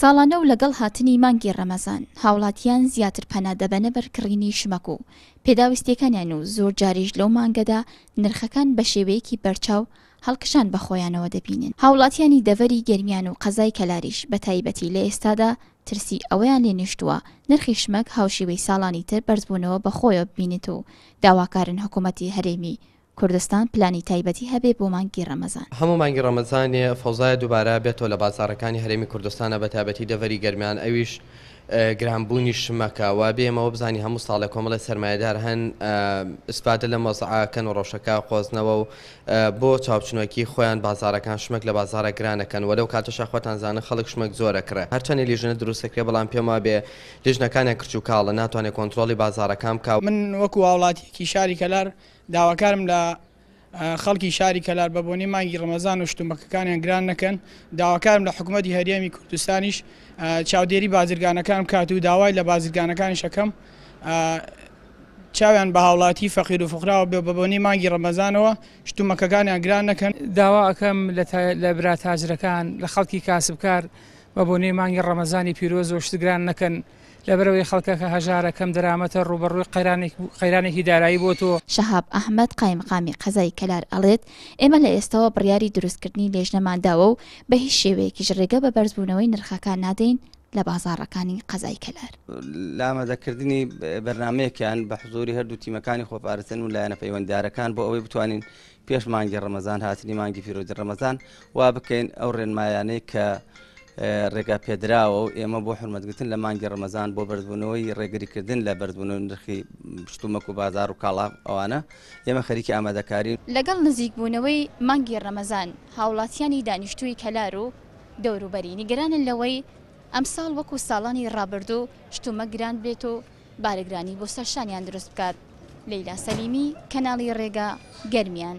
ساڵانە و لەگەڵ هاتنی مانگی ڕەمەزان هاوڵاتیان زیاتر پەنا دەبەنە بەرکڕینی شمەک و پێداویستەکانیان و زۆر جاریش لەو مانگەدا نرخەکان بە شێوەیەکی بەرچاو هەڵکشان بە خۆیانەوە دەبینن هاوڵاتیانی دەوەری گرمیان و قەزای کەلاریش بە تایبەتی لە ئێستادا ترسی ئەویان لێ نیشتووە نرخی شمەک هاوشیوەی ساڵانی تر بەرزبوونەوە بە خۆیە ببینێت و داواکارن حکوومەتی هەرێمی کوردستان پلانی تایبەتی هەبێ بۆ مانگی ڕەمەزان هەموو مانگی ڕەمەزانێ فەوزایە دووبارە بێتەوە لە بازارەکانی هەرێمی کوردستانە بە تابەتی دەوەری گەرمیان ئەویش گرانبوونی شمەکەوە بێمەوە بزانانی هەموو ساڵە کۆمەڵی سەرمایهدار هەن ئسپادە لە مەزعاکەن و ڕۆشەکە خۆزنەوە و بۆ چاوچنەوەکی خۆیان بازارەکان شمەک لە بازارە گرانەکەن وەلەو کاتەشا خۆتانزانە خەڵک شمەک زۆرەکرە هەرچەنی لیژنە دروستەکرێ بەڵام پێما بێ لیژنەکانیان کرچ و کاڵە ناتوانێت کۆنتترۆلی بازارەکان کا من وەکو وڵاتیکی شاری کەلار داواکارم لە خەڵکی شاری کەلار بەبوونی مانگی ڕمەزان و شتومەکەکانیان گران نەکەن داواکارم لە حکوومەتی هەرێمی کوردستانیش چاودێری بازرگانەکانم کات و داوای لە بازرگانەکانی شەکەم چاویان بە هاوڵاتی فەقیر و فقراوە بێ بەبوونی مانگی ڕەمەزانەوە شتومەکەکانیان گران نەکەن داوا ئەەکەم لە براتاجرەکان لە خەڵکی کاسبکار بە بۆ نێمانگی ڕەمەزانی پیرۆز و شتگران نەکەن لەبەرەوەی خەڵکەکە هەژارەکەم دەرامەتە ڕوبڕووی قەیرانێکی دارایی بۆ تۆ شەهاب ئەحمد قایمقامی قەزای کەلار ئەڵێت ئێمە لە ئێستاەوە بڕیاری دروستکردنی لێژنەمانداوە و بە هیچ شێوەیەکیش ڕێگە بە بەرزبوونەوەی نرخەکان نادەین لە بازارەکانی قەزای کەلار لامەدەکردنی بەرنمەیەکیان بە حزوری هەردوو تیمەکانی خۆپارستن و لایەنە پەیوەنددارەکان بۆ ئەوەی بتوانین پێش مانگی ڕەمەزان هاتنی مانگی پیرۆزی ڕەمەزان وا بکەین ئەو ڕێنمایانەی کە ڕێگا پێدراوە و ئێمە بۆ حرمەتگرتن لە مانگی ڕمەزان بۆ بەرزبوونەوەی ڕێگریکردن لە بەرزبوون نرخی پشتومەک و بازار و کاڵا ئەوانە ئێمە خەریکی ئامادەکاری لەگەڵ نزیکبوونەوەی مانگی ڕەمەزان هاوڵاتیانی دانیشتووی کەلار و دەوروبەری نیگەرانن لەوەی ئەمساڵ وەکو ساڵانی ڕابردوو شتومە گران بێت و بارەگرانی بۆ سەرشانیان دروست بکات لەیلا سەلیمی کەناڵی ڕێگا گەرمیان